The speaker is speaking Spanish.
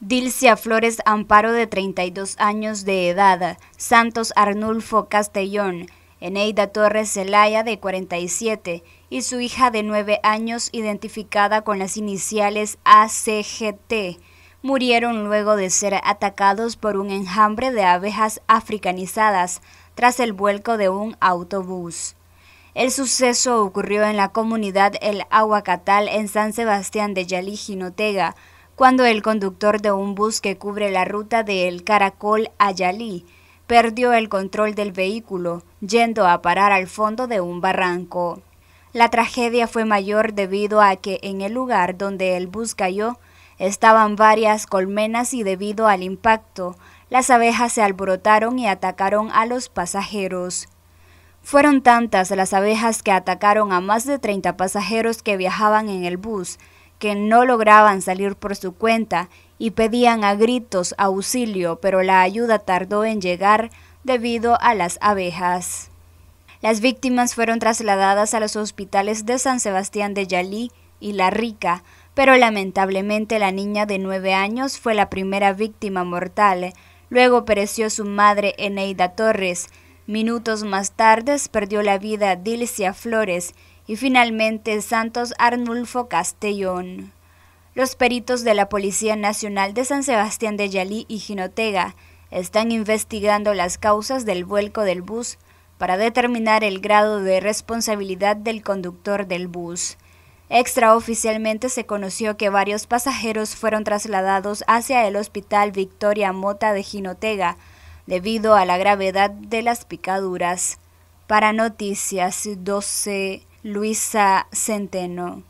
Dilcia Flores Amparo de 32 años de edad, Santos Arnulfo Castellón, Eneida Torres Zelaya de 47 y su hija de 9 años identificada con las iniciales ACGT, murieron luego de ser atacados por un enjambre de abejas africanizadas tras el vuelco de un autobús. El suceso ocurrió en la comunidad El Aguacatal en San Sebastián de Jinotega cuando el conductor de un bus que cubre la ruta de El Caracol a Yalí perdió el control del vehículo, yendo a parar al fondo de un barranco. La tragedia fue mayor debido a que en el lugar donde el bus cayó estaban varias colmenas y debido al impacto, las abejas se alborotaron y atacaron a los pasajeros. Fueron tantas las abejas que atacaron a más de 30 pasajeros que viajaban en el bus, que no lograban salir por su cuenta y pedían a gritos auxilio, pero la ayuda tardó en llegar debido a las abejas. Las víctimas fueron trasladadas a los hospitales de San Sebastián de Yalí y La Rica, pero lamentablemente la niña de nueve años fue la primera víctima mortal. Luego pereció su madre Eneida Torres. Minutos más tarde perdió la vida Dilcia Flores y finalmente Santos Arnulfo Castellón. Los peritos de la Policía Nacional de San Sebastián de Yalí y Jinotega están investigando las causas del vuelco del bus para determinar el grado de responsabilidad del conductor del bus. Extraoficialmente se conoció que varios pasajeros fueron trasladados hacia el Hospital Victoria Mota de Jinotega debido a la gravedad de las picaduras. Para Noticias 12 Luisa Centeno.